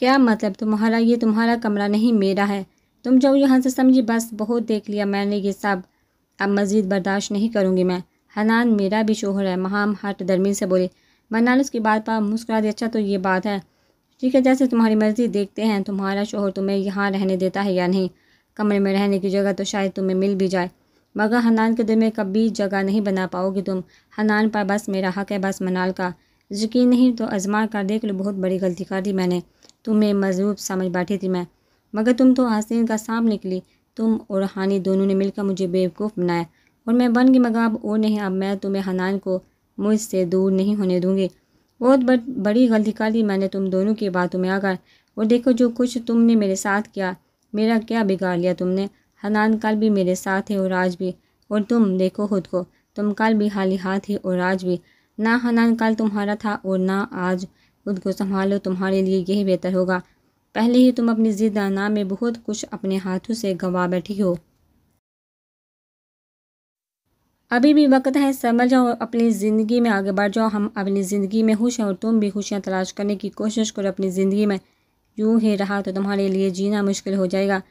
क्या मतलब तुम्हारा ये तुम्हारा कमरा नहीं मेरा है तुम जाओ यहाँ से समझी बस बहुत देख लिया मैंने ये सब अब मज़ीद बर्दाश्त नहीं करूँगी मैं हनान मेरा भी शोहर है महाम हट दरमीन से बोले मनानस उसकी बात पर मुस्कुरा दी अच्छा तो ये बात है ठीक है जैसे तुम्हारी मर्ज़ी देखते हैं तुम्हारा शोहर तुम्हें यहाँ रहने देता है या नहीं कमरे में रहने की जगह तो शायद तुम्हें मिल भी जाए मगर हनान के दिल में कभी जगह नहीं बना पाओगी तुम हनान पर बस मेरा हक है बस मनाल का यकीन नहीं तो आजमा कर देख लो बहुत बड़ी गलती कर दी मैंने तुम्हें मजरूब समझ बैठी थी मैं मगर तुम तो हसीन का सांप निकली तुम और हानि दोनों ने मिलकर मुझे बेवकूफ़ बनाया और मैं बन गई मगर अब और नहीं अब मैं तुम्हें हनान को मुझसे दूर नहीं होने दूंगी बहुत बड़ी गलती कर दी मैंने तुम दोनों की बातों में आकर और देखो जो कुछ तुमने मेरे साथ किया मेरा क्या बिगाड़ लिया तुमने हनान कल भी मेरे साथ है और आज भी और तुम देखो खुद को तुम कल भी हाली हाथ ही और आज भी ना हनान कल तुम्हारा था और ना आज खुद को संभालो तुम्हारे लिए यही बेहतर होगा पहले ही तुम अपनी जिद ना में बहुत कुछ अपने हाथों से गंवा बैठी हो अभी भी वक्त है समझ जाओ अपनी ज़िंदगी में आगे बढ़ जाओ हम अपनी ज़िंदगी में खुश हैं और तुम भी खुशियाँ तलाश करने की कोशिश करो अपनी ज़िंदगी में यूँ ही रहा तो तुम्हारे लिए जीना मुश्किल हो जाएगा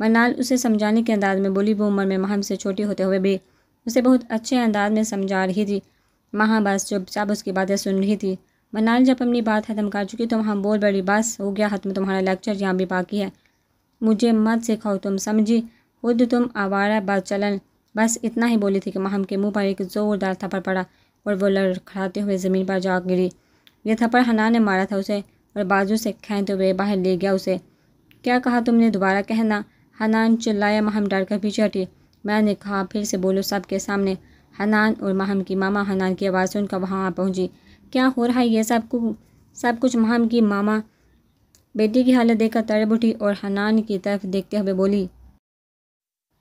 मनाल उसे समझाने के अंदाज में बोली वो उम्र में महम से छोटी होते हुए भी उसे बहुत अच्छे अंदाज में समझा रही थी महा बस चुपचाप उसकी बातें सुन रही थी मनाल जब अपनी बात ख़त्म कर चुकी तो वहाँ बोल बड़ी बस हो गया हतम तुम्हारा लेक्चर यहाँ भी बाकी है मुझे मत सिखाओ तुम समझी खुद तुम आवारा बस चलन बस इतना ही बोली थी कि महम के मुंह पर एक ज़ोरदार थप्पड़ पड़ा और वो लड़खड़ाते हुए ज़मीन पर जा गिरी यह थप्पड़ हना ने मारा था उसे और बाजू से खेते हुए बाहर ले गया उसे क्या कहा तुमने दोबारा कहना हनान चिल्लाया महम डर कर पीछे हटी मैंने कहा फिर से बोलो सबके सामने हनान और महम की मामा हनान की आवाज़ सुनकर वहाँ आ पहुँची क्या हो रहा है ये सब कुछ सब कुछ महम की मामा बेटी की हालत देखकर तड़प उठी और हनान की तरफ देखते हुए बोली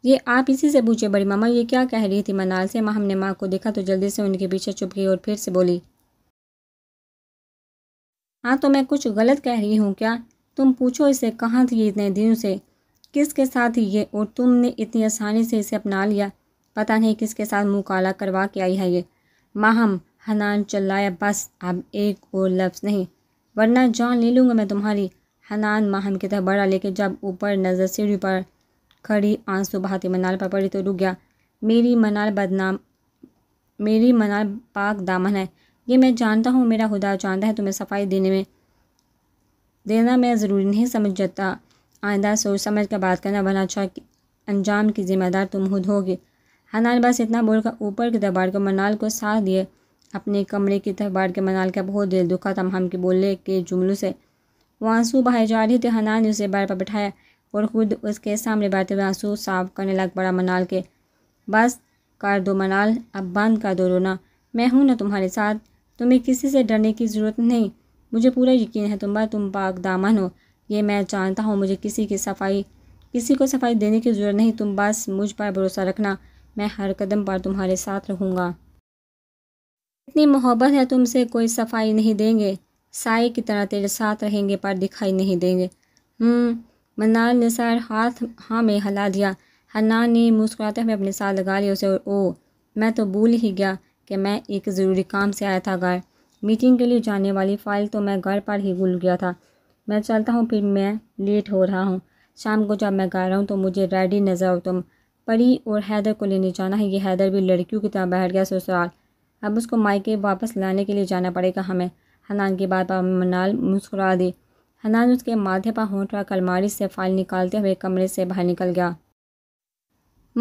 ये आप इसी से पूछे बड़ी मामा ये क्या कह रही थी मनाल से माँ हमने माँ को देखा तो जल्दी से उनके पीछे चुप गई और फिर से बोली हाँ तो मैं कुछ गलत कह रही हूँ क्या तुम पूछो इसे कहाँ थी इतने दिनों से किसके साथ ये और तुमने इतनी आसानी से इसे अपना लिया पता नहीं किसके साथ मुँह काला करवा के आई है ये माहम हनान चिल्लाया बस अब एक और लफ्ज़ नहीं वरना जान ले लूँगा मैं तुम्हारी हनान माहम की तरह बढ़ा लेकिन जब ऊपर नज़र सीढ़ी पर खड़ी आंसू बहाती मनाल पर पड़ी तो रुक गया मेरी मनाल बदनाम मेरी मनाल पाक दामन है ये मैं जानता हूँ मेरा खुदा जानता है तुम्हें सफाई देने में देना मैं ज़रूरी नहीं समझ जाता आइंदा सोच समझ कर बात करना वरना अच्छा अंजाम की जिम्मेदार तुम खुद होगी हनान बस इतना बोलकर ऊपर के दबाड़ को मनाल को साथ दिए अपने कमरे की तरफ बाढ़ के मनाल का बहुत दिल दुखा था हम के बोले के जुमलों से वो आंसू बहाए जा रहे थे हनान ने उसे बार पर बैठाया और खुद उसके सामने बैठे हुए आंसू साफ करने लग पड़ा मनाल के बस कर दो मनाल अब बंद कर दो रोना मैं हूँ ना तुम्हारे साथ तुम्हें किसी से डरने की ज़रूरत नहीं मुझे पूरा यकीन है तुम तुम पाक दामन हो ये मैं जानता हूँ मुझे किसी की सफाई किसी को सफाई देने की ज़रूरत नहीं तुम बस मुझ पर भरोसा रखना मैं हर कदम पर तुम्हारे साथ रहूँगा इतनी मोहब्बत है तुमसे कोई सफाई नहीं देंगे साय की तरह तेरे साथ रहेंगे पर दिखाई नहीं देंगे हम्म, मनाल ने सर हाथ हाँ में हिला दिया हन्ना ने मुस्कुराते हुए अपने साथ लगा लिया उसे और ओ मैं तो भूल ही गया कि मैं एक ज़रूरी काम से आया था घर मीटिंग के लिए जाने वाली फ़ाइल तो मैं घर पर ही भूल गया था मैं चलता हूँ फिर मैं लेट हो रहा हूँ शाम को जब मैं गा रहा हूँ तो मुझे रेडी नज़र हो तुम परी और हैदर को लेने जाना है ये हैदर भी लड़कियों की तरह बैठ गया ससुराल अब उसको मायके वापस लाने के लिए जाना पड़ेगा हमें हनान की बात पर मनाल मुस्कुरा दी हनान उसके माथे पर होंठ रख अलमारी से फाइल निकालते हुए कमरे से बाहर निकल गया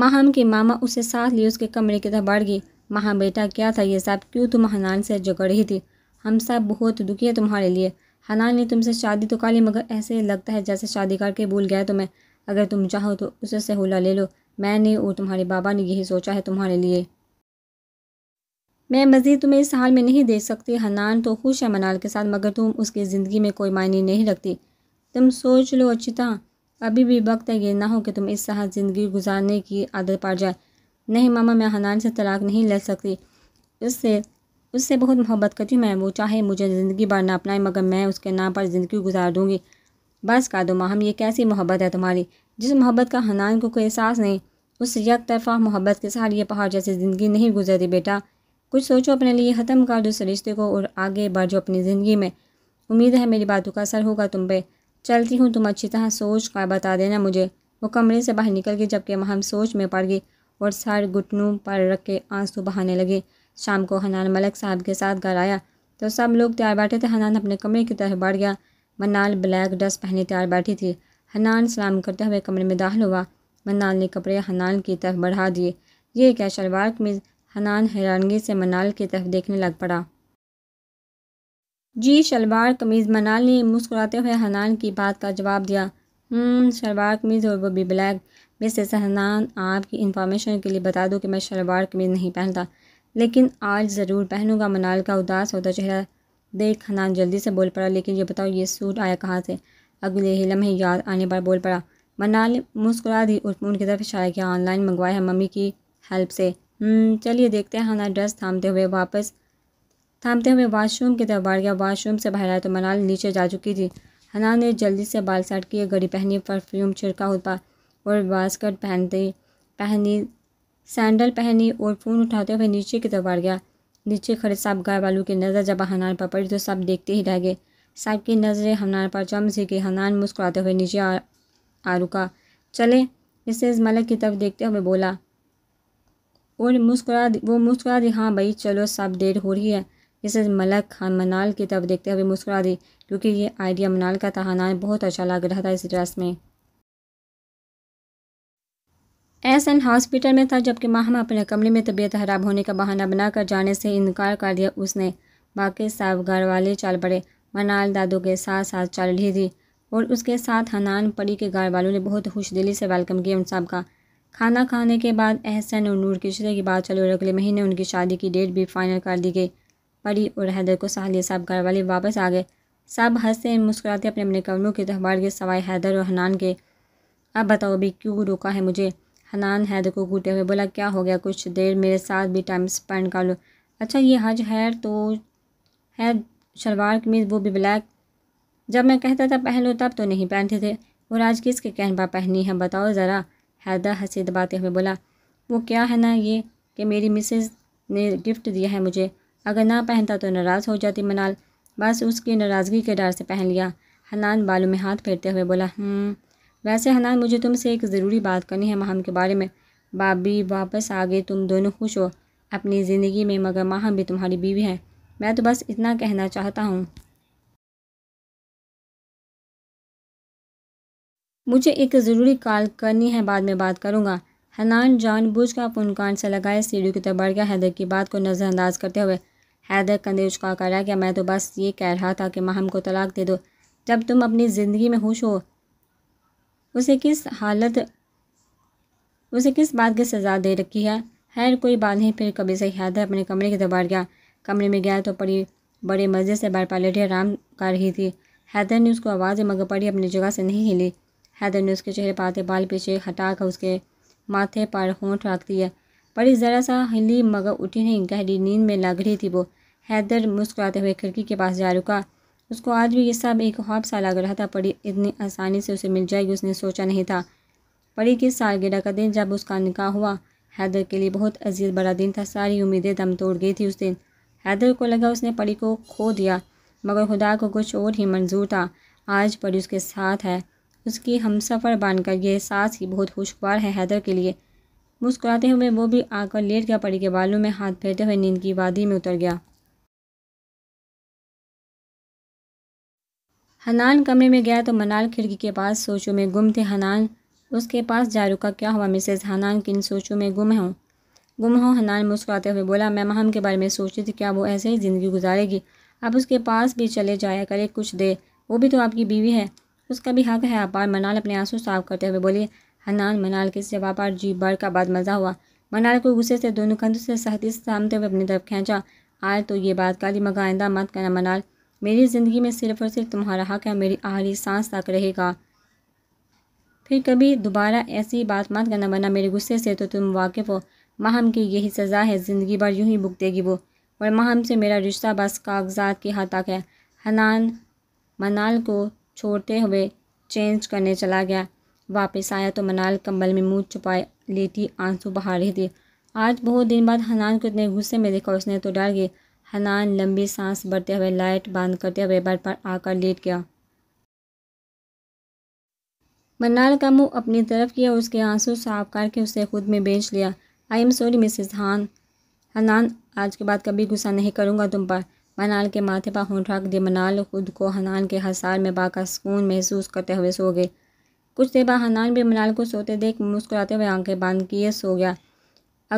माहम के मामा उसे साथ लिए उसके कमरे की तरफ बढ़ गई महा बेटा क्या था ये सब क्यों तुम हनान से झगड़ रही थी हम सब बहुत दुखी है तुम्हारे लिए हनान ने तुमसे शादी तो कर ली मगर ऐसे लगता है जैसे शादी करके भूल गया तुम्हें अगर तुम चाहो तो उससे हुला ले लो मैंने और तुम्हारे बाबा ने यही सोचा है तुम्हारे लिए मैं मज़ीद तुम्हें इस हाल में नहीं देख सकती हनान तो खुश है मनाल के साथ मगर तुम उसकी ज़िंदगी में कोई मायने नहीं रखती तुम सोच लो अच्छी तरह अभी भी वक्त है ये ना हो कि तुम इस तरह ज़िंदगी गुजारने की आदत पड़ जाए नहीं मामा मैं हनान से तलाक नहीं ले सकती उससे उससे बहुत मोहब्बत करती हूँ मैं वो चाहे मुझे ज़िंदगी भर ना अपनाएं मगर मैं उसके नाम पर ज़िंदगी गुजार दूँगी बस कह दो माहम ये कैसी मोहब्बत है तुम्हारी जिस मोहब्बत का हनान को कोई एहसास नहीं उस यक तरफा मोहब्बत के साथ ये पहाड़ जैसी ज़िंदगी नहीं गुजरती बेटा कुछ सोचो अपने लिए ख़त्म कर दो रिश्ते को और आगे बढ़ जाओ अपनी ज़िंदगी में उम्मीद है मेरी बातों का असर होगा तुम पे चलती हूँ तुम अच्छी तरह सोच कर बता देना मुझे वो कमरे से बाहर निकल गई जबकि हम सोच में पड़ गई और सर घुटनों पर रख के आंसू बहाने लगे शाम को हनान मलक साहब के साथ घर आया तो सब लोग तैयार बैठे थे हनान अपने कमरे की तरफ बढ़ गया मनाल ब्लैक ड्रेस पहने तैयार बैठी थी हनान सलाम करते हुए कमरे में दाखिल हुआ मनाल ने कपड़े हनान की तरफ बढ़ा दिए ये क्या शलवार कमीज हनान हैरानगी से मनाल की तरफ देखने लग पड़ा जी शलवार कमीज़ मनाल ने मुस्कुराते हुए हनान की बात का जवाब दिया हम्म, शलवार कमीज़ और वो भी ब्लैक वैसे हनान आपकी इन्फॉर्मेशन के लिए बता दूँ कि मैं शलवार कमीज़ नहीं पहनता लेकिन आज ज़रूर पहनूंगा मनाल का उदास होता चेहरा देख हनान जल्दी से बोल पड़ा लेकिन ये बताओ ये सूट आया कहाँ से अगले ही लम्हे याद आने पर बोल पड़ा मनाल मुस्कुरा दी और उनकी तरफ इशारा किया ऑनलाइन मंगवाया है मम्मी की हेल्प से हम्म, चलिए देखते हैं हमारा ड्रेस थामते हुए वापस थामते हुए वाशरूम की तरफ बढ़ गया वाशरूम से बाहर आया तो मनाल नीचे जा चुकी थी हना ने जल्दी से बाल सेट किए घड़ी पहनी परफ्यूम छिड़का होता और बास्कट पहनते पहनी सैंडल पहनी और फ़ोन उठाते हुए नीचे की तरफ बढ़ गया नीचे खड़े साहब गाय वालों की नज़र जब हनान पर पड़ी तो सब देखते ही रह गए साहब की नज़रें हनान पर चम सी गई हनान मुस्कुराते हुए नीचे आ, आ रुका चले मिसेज मलक की तरफ देखते हुए बोला और मुस्कुरा वो मुस्कुरा दी हाँ भाई चलो सब देर हो रही है जैसे मलक खान हाँ, मनाल की तरफ देखते हुए मुस्कुरा दी क्योंकि ये आइडिया मनाल का था हनान बहुत अच्छा लग रहा था इस ड्रेस में एस एन हॉस्पिटल में था जबकि माहमा अपने कमरे में तबीयत खराब होने का बहाना बनाकर जाने से इनकार कर दिया उसने बाकी सब घर वाले चल पड़े मनाल दादू के साथ साथ चल रही थी और उसके साथ हनान पड़ी के घर वालों ने बहुत खुश दिली से वेलकम किया उन सबका खाना खाने के बाद एहसन और नूर की की बात चली और अगले महीने उनकी शादी की डेट भी फाइनल कर दी गई परी और हैदर को साहलिया साहब घर वाले वापस आ गए सब हंसते मुस्कुराते अपने अपने कमरों के त्यौहार के सवाए हैदर और हनान के अब बताओ भी क्यों रोका है मुझे हनान हैदर को घूटे हुए बोला क्या हो गया कुछ देर मेरे साथ भी टाइम स्पेंड कर लो अच्छा ये हज है तो है शलवार कमीज वो भी ब्लैक जब मैं कहता था पहन लो तब तो नहीं पहनते थे और आज किसके कहन पर पहनी है बताओ ज़रा हैदर हंसी दबाते हुए बोला वो क्या है ना ये कि मेरी मिसेज़ ने गिफ्ट दिया है मुझे अगर ना पहनता तो नाराज़ हो जाती मनाल बस उसकी नाराज़गी के डर से पहन लिया हनान बालों में हाथ फेरते हुए बोला हम्म, वैसे हनान मुझे तुमसे एक ज़रूरी बात करनी है माहम के बारे में बाबी वापस आ गए तुम दोनों खुश हो अपनी ज़िंदगी में मगर माहम भी तुम्हारी बीवी है मैं तो बस इतना कहना चाहता हूँ मुझे एक ज़रूरी कॉल करनी है बाद में बात करूँगा हनान जान का फ़ोन कान से लगाए सीढ़ियों की तरफ बढ़ गया हैदर की बात को नज़रअंदाज करते हुए हैदर कंधे कर रहा गया मैं तो बस ये कह रहा था कि माँ हमको तलाक दे दो जब तुम अपनी ज़िंदगी में खुश हो उसे किस हालत उसे किस बात की सज़ा दे रखी है हैर कोई बात नहीं फिर कभी से हैदर अपने कमरे की तरफ बढ़ गया कमरे में गया तो पड़ी बड़े मज़े से बार पालेटी आराम कर रही थी हैदर ने उसको आवाज़ मगर पड़ी अपनी जगह से नहीं हिली हैदर ने उसके चेहरे पर आते बाल पीछे हटाकर उसके माथे पर होंठ रख दिया परी ज़रा सा हिली मगर उठी नहीं गहरी नींद में लग रही थी वो हैदर मुस्कुराते हुए खिड़की के पास जा रुका उसको आज भी ये सब एक हौफ सा लग रहा था परी इतनी आसानी से उसे मिल जाएगी उसने सोचा नहीं था परी की सालगिरह का दिन जब उसका निकाह हुआ हैदर के लिए बहुत अजीज बड़ा दिन था सारी उम्मीदें दम तोड़ गई थी उस दिन हैदर को लगा उसने परी को खो दिया मगर खुदा को कुछ और ही मंजूर था आज परी उसके साथ है उसकी हमसफ़र बनकर यह सास ही बहुत खुशगवार है हैदर के लिए मुस्कुराते हुए वो भी आकर लेट गया पड़ी के बालों में हाथ फेरते हुए नींद की वादी में उतर गया हनान कमरे में गया तो मनाल खिड़की के पास सोचों में गुम थे हनान उसके पास जारू का क्या हुआ मिसेज हनान किन सोचों में गुम हूँ गुम हो हनान मुस्कुराते हुए बोला मैं महम के बारे में सोची थी क्या वो ऐसे ही ज़िंदगी गुजारेगी आप उसके पास भी चले जाया करे कुछ दे वो भी तो आपकी बीवी है उसका भी हक है आपार मनाल अपने आंसू साफ करते हुए बोली हनान मनाल के जब आपार जी बढ़ का बाद मज़ा हुआ मनाल को गुस्से से दोनों कंधों से सहती सामते हुए अपनी तरफ खींचा आज तो ये बात काली मगा आइंदा मत करना मनाल मेरी ज़िंदगी में सिर्फ और सिर्फ तुम्हारा हक है मेरी आहरी सांस तक रहेगा फिर कभी दोबारा ऐसी बात मत करना वरना मेरे गुस्से से तो तुम वाकिफ़ हो माहम की यही सज़ा है ज़िंदगी भर यूं ही भुगतेगी वो और माहम से मेरा रिश्ता बस कागजात के हाथ तक है हनान मनाल को छोड़ते हुए चेंज करने चला गया वापस आया तो मनाल कंबल में मुँह छुपाए लेटी आंसू बहा रही थी आज बहुत दिन बाद हनान को इतने गुस्से में देखा उसने तो डर गई हनान लंबी सांस भरते हुए लाइट बंद करते हुए बेड पर आकर लेट गया मनाल का मुंह अपनी तरफ किया उसके आंसू साफ करके उसे खुद में बेच लिया आई एम सॉरी मिसिज हान हनान आज के बाद कभी गुस्सा नहीं करूँगा तुम पर मनाल के माथे पर हूं रख दिए मनाल खुद को हनान के हसार में बाका सुकून महसूस करते हुए सो गए कुछ देर बाद हनान भी मनाल को सोते देख मुस्कुराते हुए आंखें बांध किए सो गया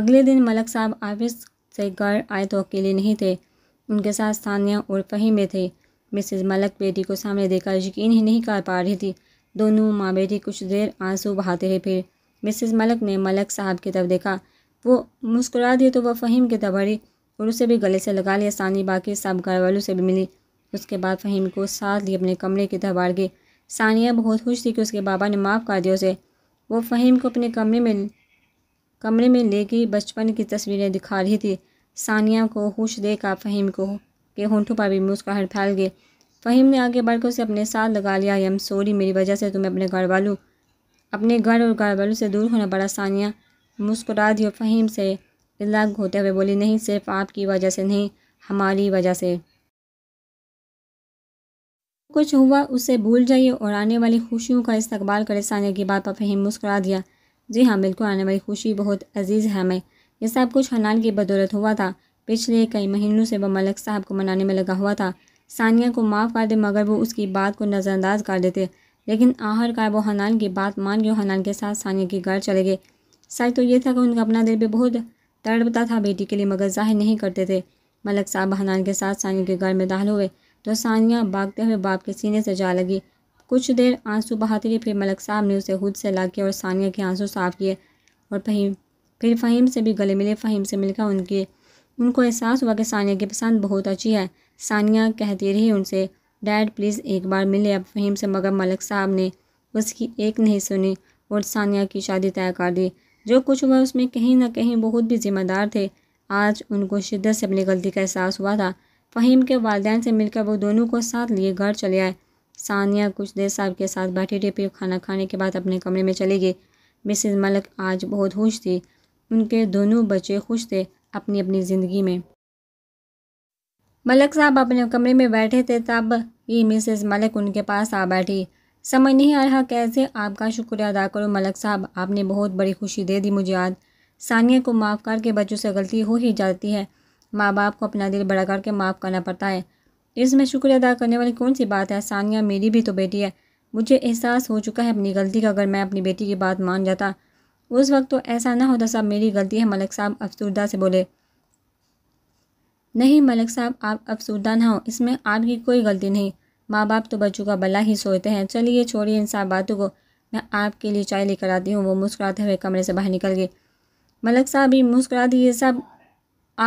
अगले दिन मलक साहब ऑफिस से घर आए तो अकेले नहीं थे उनके साथ सानिया और फहीमे में थे मिसेस मलक बेटी को सामने देखकर यकीन ही नहीं कर पा रही थी दोनों माँ बेटी कुछ देर आंसू बहाते रहे फिर मिसेज मलक ने मलक साहब की तरफ देखा वो मुस्कुरा दिए तो वह फ़हीम की तरफ और उसे भी गले से लगा लिया सानी बाकी सब घर वालों से भी मिली उसके बाद फ़हीम को साथ लिए अपने कमरे की दरबार गई सानिया बहुत खुश थी कि उसके बाबा ने माफ़ कर दिया उसे वो फ़हीम को अपने कमरे में कमरे में ले गई बचपन की तस्वीरें दिखा रही थी सानिया को खुश देखा फ़हीम को के होंठों पर भी हट फैल गई फ़हीम ने आगे बढ़कर उसे अपने साथ लगा लिया यम सोरी मेरी वजह से तुम्हें अपने घर वालों अपने घर और घर वालों से दूर होना पड़ा सानिया मुस्कुरा दिया फ़हीम से लाग होते हुए बोली नहीं सिर्फ आपकी वजह से नहीं हमारी वजह से कुछ हुआ उसे भूल जाइए और आने वाली खुशियों का इस्तकबाल करे सानिया की बात पर फहीम मुस्करा दिया जी हाँ बिल्कुल आने वाली खुशी बहुत अजीज़ है हमें यह सब कुछ हनान की बदौलत हुआ था पिछले कई महीनों से वह मलिक साहब को मनाने में लगा हुआ था सानिया को माफ़ कर दे मगर वो उसकी बात को नज़रअंदाज कर देते लेकिन आखिरकार वो हनान की बात मान गए हनान के साथ सानिया के घर चले गए सच तो ये था कि उनका अपना दिल भी बहुत तड़पता था बेटी के लिए मगर जाहिर नहीं करते थे मलक साहब हनान के साथ सानिया के घर में दाखिल हुए तो सानिया भागते हुए बाप के सीने से जा लगी कुछ देर आंसू बहाती रही फिर मलक साहब ने उसे खुद से ला के और सानिया के आंसू साफ किए और फहीम फिर फ़हीम से भी गले मिले फ़हीम से मिलकर उनके उनको एहसास हुआ कि सानिया की पसंद बहुत अच्छी है सानिया कहती रही उनसे डैड प्लीज़ एक बार मिले अब फ़हीम से मगर मलक साहब ने उसकी एक नहीं सुनी और सानिया की शादी तय कर दी जो कुछ हुआ उसमें कहीं ना कहीं बहुत भी ज़िम्मेदार थे आज उनको शिद्दत से अपनी गलती का एहसास हुआ था फ़हीम के वालदेन से मिलकर वो दोनों को साथ लिए घर चले आए सानिया कुछ देर साहब के साथ बैठी थी फिर खाना खाने के बाद अपने कमरे में चली गई मिसिज मलक आज बहुत खुश थी उनके दोनों बच्चे खुश थे अपनी अपनी ज़िंदगी में मलक साहब अपने कमरे में बैठे थे तब ही मिसेस मलक उनके पास आ बैठी समझ नहीं आ रहा कैसे आपका शुक्रिया अदा करो मलक साहब आपने बहुत बड़ी खुशी दे दी मुझे आज सानिया को माफ़ करके बच्चों से गलती हो ही जाती है माँ बाप को अपना दिल बड़ा करके माफ़ करना पड़ता है इसमें शुक्रिया अदा करने वाली कौन सी बात है सानिया मेरी भी तो बेटी है मुझे एहसास हो चुका है अपनी गलती का अगर मैं अपनी बेटी की बात मान जाता उस वक्त तो ऐसा ना होता साहब मेरी गलती है मलक साहब अफसरदा से बोले नहीं मलक साहब आप अफसरदा ना हो इसमें आपकी कोई गलती नहीं माँ बाप तो बच्चों का भला ही सोचते हैं चलिए छोड़िए इन सब बातों को मैं आपके लिए चाय लेकर आती हूँ वो मुस्कुराते हुए कमरे से बाहर निकल गए मलक साहब भी मुस्कुरा ये सब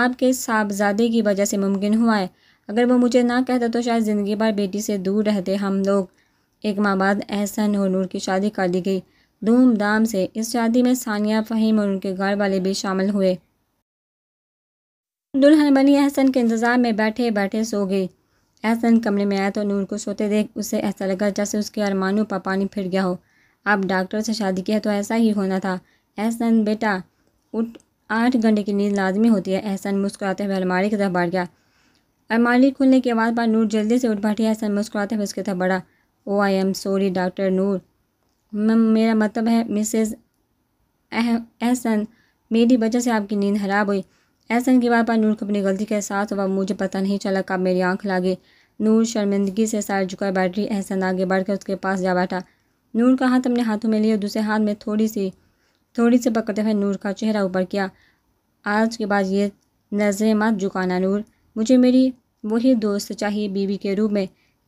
आपके साहबजादे की वजह से मुमकिन हुआ है अगर वो मुझे ना कहता तो शायद ज़िंदगी भर बेटी से दूर रहते हम लोग एक माँ बाद एहसन और नूर की शादी कर दी गई धूमधाम से इस शादी में सानिया फ़हीम और उनके घर वाले भी शामिल हुए दुल्हन बनी एहसन के इंतज़ार में बैठे बैठे सो गई एहसन कमरे में आया तो नूर को सोते देख उसे ऐसा लगा जैसे उसके अरमानों पर पानी फिर गया हो आप डॉक्टर से शादी किया तो ऐसा ही होना था एहसन बेटा उठ आठ घंटे की नींद लाजमी होती है एहसन मुस्कुराते हुए अलमारी की तरफ बढ़ गया अलमारी खुलने के बाद पर नूर जल्दी से उठ बैठी एहसन मुस्कुराते हुए उसके तरफ बढ़ा oh I am sorry doctor Noor मेरा मतलब है मिसेज एहसन मेरी वजह से आपकी नींद खराब हुई एहसन की बात पर नूर को अपनी गलती के साथ हुआ मुझे पता नहीं चला कब मेरी आंख लागे नूर शर्मिंदगी से सार झुका बैठी एहसन आगे बढ़कर उसके पास जा बैठा नूर का हाथ अपने हाथों में लिया दूसरे हाथ में थोड़ी सी थोड़ी सी पकड़ते हुए नूर का चेहरा ऊपर किया आज के बाद ये नजरें मत झुकाना नूर मुझे मेरी वही दोस्त चाहिए बीवी के रूप में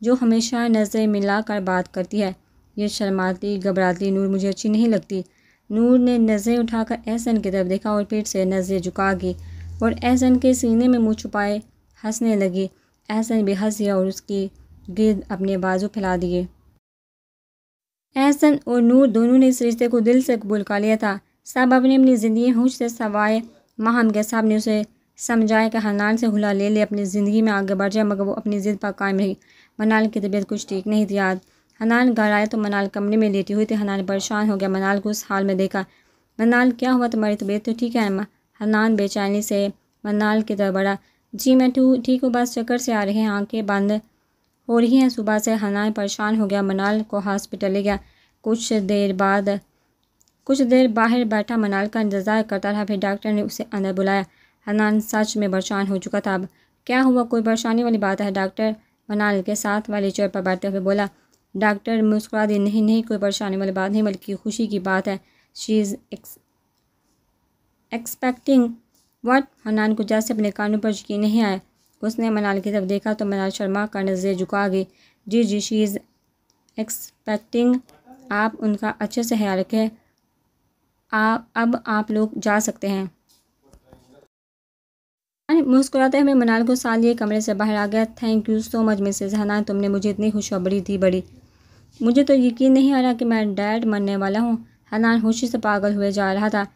जो हमेशा नज़रें मिलाकर बात करती है ये शर्माती घबराती नूर मुझे अच्छी नहीं लगती नूर ने नज़रें उठाकर एहसन की तरफ देखा और फिर से नज़रें झुका गई और एहसन के सीने में मुँह छुपाए हंसने लगी एहसन भी हंस गया और उसकी गिरद अपने बाजू फैला दिए एहसन और नूर दोनों ने इस रिश्ते को दिल से कबूल कर लिया था सब अपनी अपनी ज़िंदगी होश से सवाए माहम के साहब ने उसे समझाया कि हनान से हुला ले ले अपनी ज़िंदगी में आगे बढ़ जाए मगर वो अपनी ज़िद पर कायम रही मनाल की तबीयत कुछ ठीक नहीं थी आज हनान घर आया तो मनाल कमरे में लेटी हुई थी हनान परेशान हो गया मनाल को उस हाल में देखा मनाल क्या हुआ तुम्हारी तबीयत तो ठीक है अम्मा हनान बेचैनी से मनाल की तरफ बढ़ा जी मैं ठीक हूँ बस चक्कर से आ रही हैं आंखें बंद हो रही हैं सुबह से हनान परेशान हो गया मनाल को हॉस्पिटल ले गया कुछ देर बाद कुछ देर बाहर बैठा मनाल का इंतज़ार करता रहा फिर डॉक्टर ने उसे अंदर बुलाया हनान सच में परेशान हो चुका था अब क्या हुआ कोई परेशानी वाली बात है डॉक्टर मनाल के साथ वाले चेयर पर बैठते हुए बोला डॉक्टर मुस्कुरा दी नहीं नहीं कोई परेशानी वाली बात नहीं बल्कि खुशी की बात है शी इज़ एक्सपेक्टिंग वट हनान को जैसे अपने कानों पर यकीन नहीं आया उसने मनाल की तरफ देखा तो मनाल शर्मा का नज़र झुका गई जी जी शी इज़ एक्सपेक्टिंग आप उनका अच्छे से ख्याल रखें आप अब आप लोग जा सकते हैं मुस्कुराते हुए मनाल को साल ये कमरे से बाहर आ गया thank you so much Mrs Hanan तुमने मुझे इतनी खुशखबरी दी बड़ी मुझे तो यकीन नहीं आ रहा कि मैं डैड मरने वाला हूँ हनान खुशी से पागल हुए जा रहा था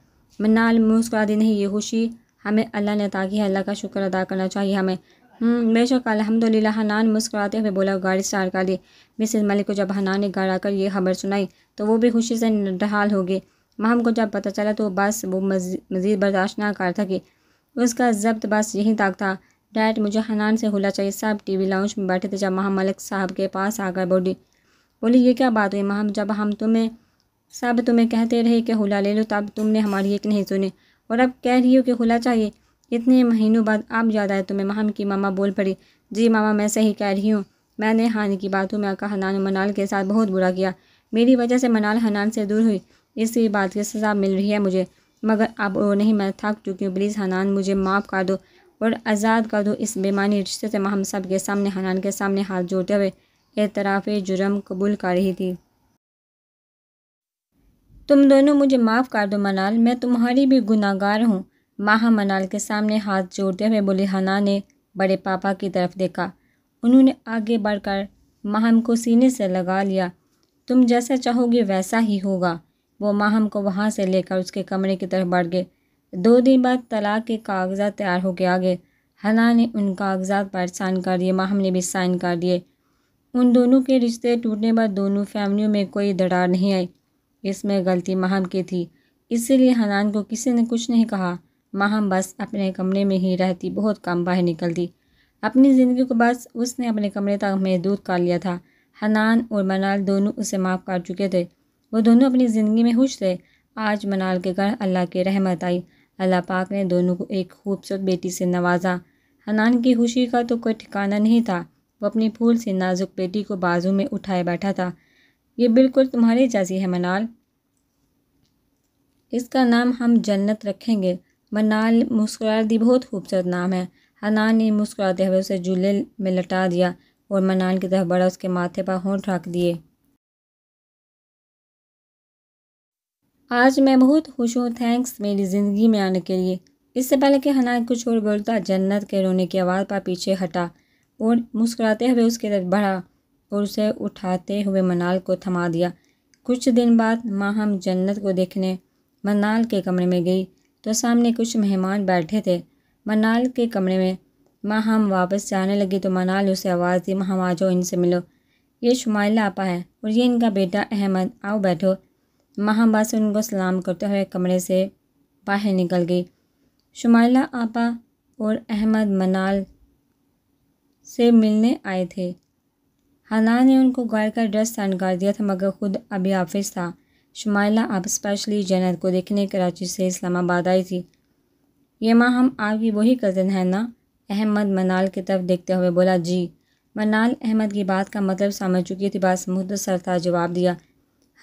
मन्नाल मुस्कुरा दी नहीं ये खुशी हमें अल्लाह ने ताकि अल्लाह का शुक्र अदा करना चाहिए हमें हम्म, बेशक अलहमदिल्ला हनान मुस्कुराते हुए बोला गाड़ी स्टार कर दी मिसेस मलिक को जब हनान ने घर आकर ये खबर सुनाई तो वो भी खुशी से नडहाल हो गए महम को जब पता चला तो बस वो मज़ीद बर्दाश्त ना कर थकी उसका जब्त बस यहीं तक था डायरेक्ट मुझे हनान से होना चाहिए साहब टी वी लाउंज में बैठे थे जब महम मलिक साहब के पास आकर बोली बोली ये क्या बात हुई महम जब हम तुम्हें सब तुम्हें कहते रहे कि हुला ले लो तब तुमने हमारी एक नहीं सुनी और अब कह रही हो कि हुला चाहिए इतने महीनों बाद अब याद आया तुम्हें महम की मामा बोल पड़ी जी मामा मैं सही कह रही हूँ मैंने हानि की बातों में आका हनान मनाल के साथ बहुत बुरा किया मेरी वजह से मनाल हनान से दूर हुई इसी बात की सज़ा मिल रही है मुझे मगर अब और नहीं मैं थक चुकी हूँ प्लीज़ हनान मुझे माफ़ कर दो और आज़ाद कर दो इस बेमानी रिश्ते से माम सब के सामने हनान के सामने हाथ जोड़ते हुए एतराफ़ जुर्म कबूल कर रही थी तुम दोनों मुझे माफ़ कर दो मनाल मैं तुम्हारी भी गुनागार हूँ माह मनाल के सामने हाथ जोड़ते हुए बोली हना ने बड़े पापा की तरफ देखा उन्होंने आगे बढ़कर माहम को सीने से लगा लिया तुम जैसा चाहोगे वैसा ही होगा वो माहम को वहाँ से लेकर उसके कमरे की तरफ बढ़ गए दो दिन बाद तलाक के कागजात तैयार होकर आ गए हना ने उन कागजात पर साइन कर दिए माहम ने भी साइन कर दिए उन दोनों के रिश्ते टूटने पर दोनों फैमिलियों में कोई दरार नहीं आई इसमें गलती महम की थी इसीलिए हनान को किसी ने कुछ नहीं कहा महम बस अपने कमरे में ही रहती बहुत कम बाहर निकलती अपनी ज़िंदगी को बस उसने अपने कमरे तक महदूद कर लिया था हनान और मनाल दोनों उसे माफ़ कर चुके थे वो दोनों अपनी ज़िंदगी में खुश थे आज मनाल के घर अल्लाह की रहमत आई अल्लाह पाक ने दोनों को एक खूबसूरत बेटी से नवाजा हनान की खुशी का तो कोई ठिकाना नहीं था वो अपनी फूल से नाजुक बेटी को बाजू में उठाए बैठा था ये बिल्कुल तुम्हारी जैसी है मनाल इसका नाम हम जन्नत रखेंगे मनाल मुस्कुरा दी बहुत खूबसूरत नाम है हनान ने मुस्कुराते हुए उसे झूले में लटा दिया और मनाल की तरफ बड़ा उसके माथे पर होंठ रख दिए आज मैं बहुत खुश हूँ थैंक्स मेरी ज़िंदगी में आने के लिए इससे पहले कि हनान कुछ और बोलता जन्नत के रोने की आवाज़ पर पीछे हटा और मुस्कुराते हुए उसकी तरफ बढ़ा और उसे उठाते हुए मनाल को थमा दिया कुछ दिन बाद माहम जन्नत को देखने मनाल के कमरे में गई तो सामने कुछ मेहमान बैठे थे मनाल के कमरे में माहम वापस जाने लगी तो मनाल उसे आवाज़ दी माहम आ जाओ इनसे मिलो ये शुमाइल आपा है और ये इनका बेटा अहमद आओ बैठो माहम बस उनको सलाम करते हुए कमरे से बाहर निकल गई शुमाइला आपा और अहमद मनाल से मिलने आए थे हना ने उनको गाय का ड्रेस सेंड कर दिया था मगर खुद अभी हाफिज था शुमाइला अब स्पेशली जन्नत को देखने कराची से इस्लामाबाद आई थी ये माँ हम आपकी वही कज़न है ना अहमद मनाल की तरफ देखते हुए बोला जी मनाल अहमद की बात का मतलब समझ चुकी थी बात मुहदसर था जवाब दिया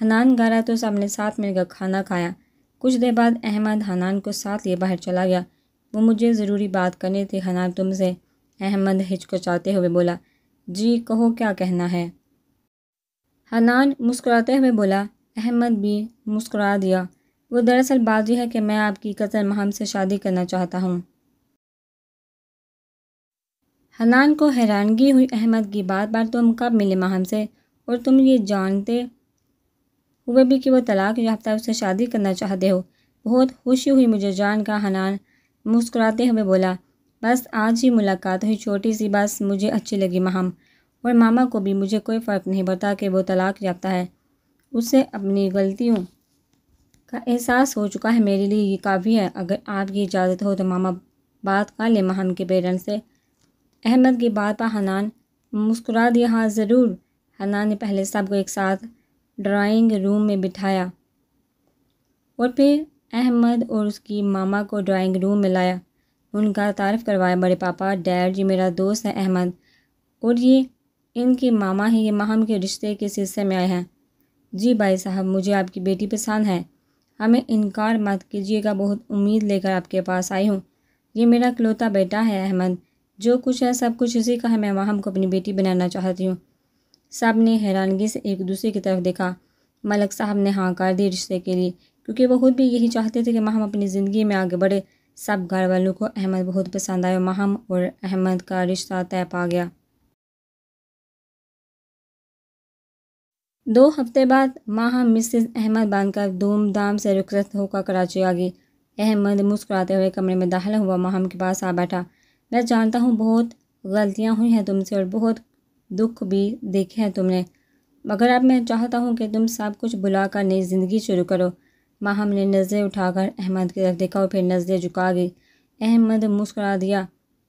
हनान गारा तो सबने साथ मिलकर खाना खाया कुछ देर बाद अहमद हनान को साथ लिए बाहर चला गया वो मुझे ज़रूरी बात करनी थी हनान तुमसे अहमद हिचकचाते हुए बोला जी कहो क्या कहना है हनान मुस्कुराते हुए बोला अहमद भी मुस्कुरा दिया वो दरअसल बात यह है कि मैं आपकी कसर महम से शादी करना चाहता हूँ हनान को हैरानगी हुई अहमद की बात बार तुम कब मिले महम से और तुम ये जानते हुए भी कि वो तलाक याफ्ता उससे शादी करना चाहते हो बहुत खुशी हुई मुझे जान का हनान मुस्कुराते हुए बोला बस आज ही मुलाकात हुई छोटी सी बात मुझे अच्छी लगी महम और मामा को भी मुझे कोई फ़र्क नहीं पड़ता कि वो तलाक जाता है उसे अपनी गलतियों का एहसास हो चुका है मेरे लिए ये काफ़ी है अगर आपकी इजाज़त हो तो मामा बात कर ले महम के पेरेंट्स से अहमद की बात पर हनान मुस्कुरा दिया हाँ ज़रूर हनान ने पहले सबको एक साथ ड्राइंग रूम में बिठाया और फिर अहमद और उसकी मामा को ड्राइंग रूम में लाया उनका तारफ़ करवाया बड़े पापा डैड जी मेरा दोस्त है अहमद और ये इनके मामा हैं ये माहम के रिश्ते के सिलसिले में आए हैं जी भाई साहब मुझे आपकी बेटी पसंद है हमें इनकार मत कीजिएगा बहुत उम्मीद लेकर आपके पास आई हूँ ये मेरा कलौता बेटा है अहमद जो कुछ है सब कुछ इसी का है मैं वहाँ को अपनी बेटी बनाना चाहती हूँ सब ने हैरानगी से एक दूसरे की तरफ देखा मलक साहब ने हाँ कर दी रिश्ते के लिए क्योंकि वो खुद भी यही चाहते थे कि माह अपनी ज़िंदगी में आगे बढ़े सब घर वालों को अहमद बहुत पसंद आया महम और अहमद का रिश्ता तय पा गया दो हफ्ते बाद माहम मिसेस अहमद बनकर धूमधाम से रुखसत होकर कराची आ गई अहमद मुस्कुराते हुए कमरे में दाखिल हुआ माहम के पास आ बैठा मैं जानता हूँ बहुत गलतियाँ हुई हैं तुमसे और बहुत दुख भी देखे हैं तुमने मगर अब मैं चाहता हूँ कि तुम सब कुछ बुला कर नई ज़िंदगी शुरू करो माँ ने नज़रें उठाकर अहमद की तरफ देखा और फिर नज़रें झुका गई अहमद मुस्करा दिया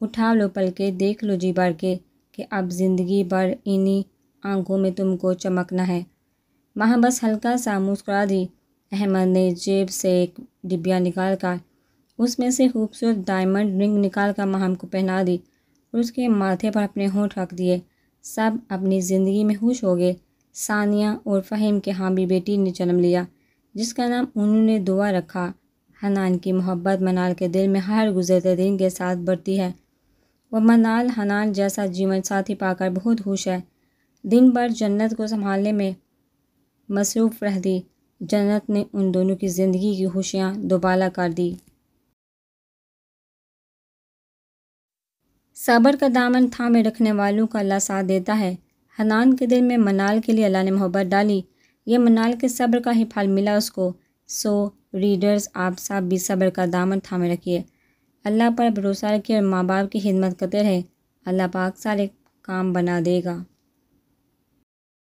उठा लो पल के देख लो जी भर के कि अब ज़िंदगी भर इन्हीं आंखों में तुमको चमकना है माँ बस हल्का सा मुस्करा दी अहमद ने जेब से एक डिब्बिया निकाल कर उसमें से खूबसूरत डायमंड रिंग निकाल कर माहम को पहना दी और उसके माथे पर अपने होंठ रख दिए सब अपनी ज़िंदगी में खुश हो गए सानिया और फ़हीम के हामी बेटी ने जन्म लिया जिसका नाम उन्होंने दुआ रखा हनान की मोहब्बत मनाल के दिल में हर गुजरते दिन के साथ बढ़ती है वह मनाल हनान जैसा जीवन साथी पाकर बहुत खुश है दिन भर जन्नत को संभालने में मसरूफ़ रह दी जन्नत ने उन दोनों की ज़िंदगी की खुशियाँ दोबाला कर दी सबर का दामन थामे रखने वालों का अल्लाह साथ देता है हनान के दिल में मनाल के लिए अल्लाह ने मोहब्बत डाली ये मनाल के सब्र का ही फल मिला उसको सो रीडर्स आप सब भी सब्र का दामन थामे रखिए अल्लाह पर भरोसा रखिए और माँ बाप की खिदमत करते रहे अल्लाह पाक सारे काम बना देगा